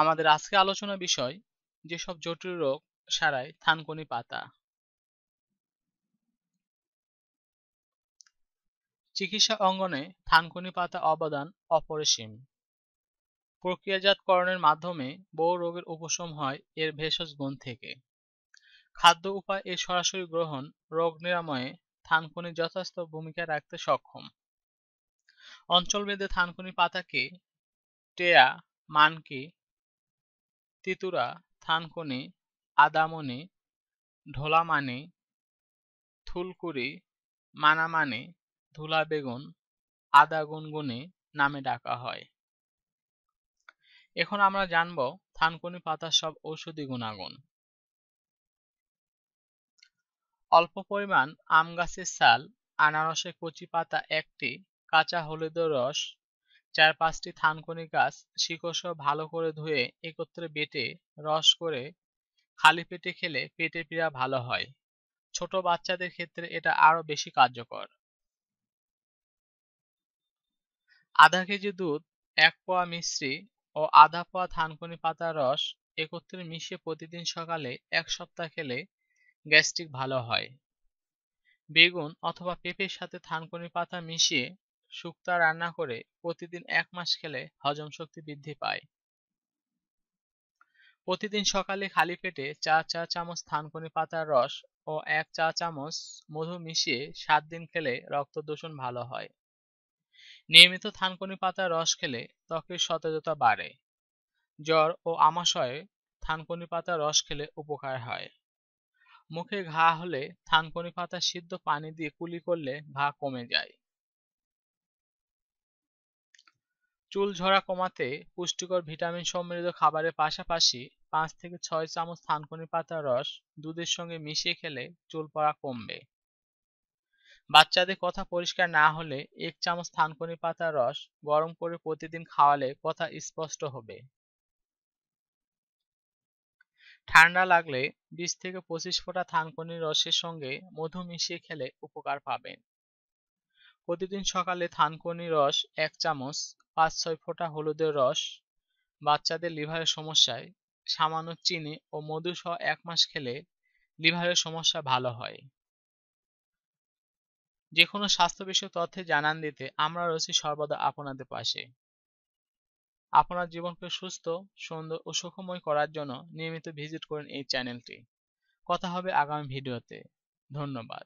আমাদের আজকে আলোচনা বিষয় যেসব জটিল রোগ সারায় থানকুনি পাতা চিকিৎসা অঙ্গনে থানকুনি পাতা অবদান অপরিসীম প্রক্রিয়াজাতকরণের মাধ্যমে বহু রোগের উপশম হয় এর ভেষজ গুণ থেকে খাদ্য উপায় এর সরাসরি গ্রহণ রোগ নিরাময়ে থানকুনি যথাস্থ ভূমিকা রাখতে সক্ষম অঞ্চলভেদে থানকুনি পাতাকে টেয়া মানকি তিতুরা থানকুনি আদামনি ঢোলামানি থুলকুড়ি মানামানি ধুলা বেগুন আদা গুনগুনি নামে ডাকা হয় এখন আমরা জানব থানকুনি পাতার সব ঔষধি গুণাগুণ অল্প পরিমাণ আম গাছের ছাল আনারসের কচি পাতা একটি কাঁচা হলুদ রস চার পাঁচটি থানকুনি গাছ শিকড় ভালো করে ধুয়ে একত্রে বেটে রস করে খালি পেটে খেলে পেটে পীড়া ভালো হয় ছোট বাচ্চাদের ক্ষেত্রে এটা আরও বেশি কার্যকর আধা কেজি দুধ এক পোয়া মিশ্রি ও আধা পোয়া থানকুনি পাতার রস একত্রে মিশিয়ে প্রতিদিন সকালে এক সপ্তাহ খেলে গ্যাস্ট্রিক ভালো হয় বেগুন অথবা পেঁপের সাথে থানকুনি পাতা মিশিয়ে শুক্তা রান্না করে প্রতিদিন এক মাস খেলে হজম শক্তি বৃদ্ধি পায় প্রতিদিন সকালে খালি পেটে চা চা চামচ থানকুনি পাতার রস ও এক চা চামচ মধু মিশিয়ে সাত দিন খেলে রক্ত দূষণ ভালো হয় নিয়মিত থানকুনি পাতার রস খেলে ত্বকের সতেজতা বাড়ে জ্বর ও আমাশয়ে থানকুনি পাতার রস খেলে উপকার হয় মুখে ঘা হলে থানকুনি পাতা সিদ্ধ পানি দিয়ে কুলি করলে ঘা কমে যায় চুল ঝরা কমাতে পুষ্টিকর ভিটামিন সমৃদ্ধ খাবারের পাশাপাশি পাঁচ থেকে ছয় চামচ থানকুনি পাতার রস দুধের সঙ্গে মিশিয়ে খেলে চুল পড়া কমবে বাচ্চাদের কথা পরিষ্কার না হলে এক চামচ থানকুনি পাতার রস গরম করে প্রতিদিন খাওয়ালে কথা স্পষ্ট হবে ঠান্ডা লাগলে বিশ থেকে পঁচিশ ফোঁটা থানকুনির রসের সঙ্গে মধু মিশিয়ে খেলে উপকার পাবেন প্রতিদিন সকালে থানকুনি রস এক চামচ পাঁচ ছয় ফোঁটা হলুদের রস বাচ্চাদের লিভারের সমস্যায় সামান্য চিনি ও মধু সহ এক মাস খেলে লিভারের সমস্যা ভালো হয় যে কোনো স্বাস্থ্য বিষয়ক তথ্যে জানান দিতে আমরা রয়েছি সর্বদা আপনাদের পাশে আপনার জীবনকে সুস্থ সুন্দর ও সুখময় করার জন্য নিয়মিত ভিজিট করুন এই চ্যানেলটি কথা হবে আগামী ভিডিওতে ধন্যবাদ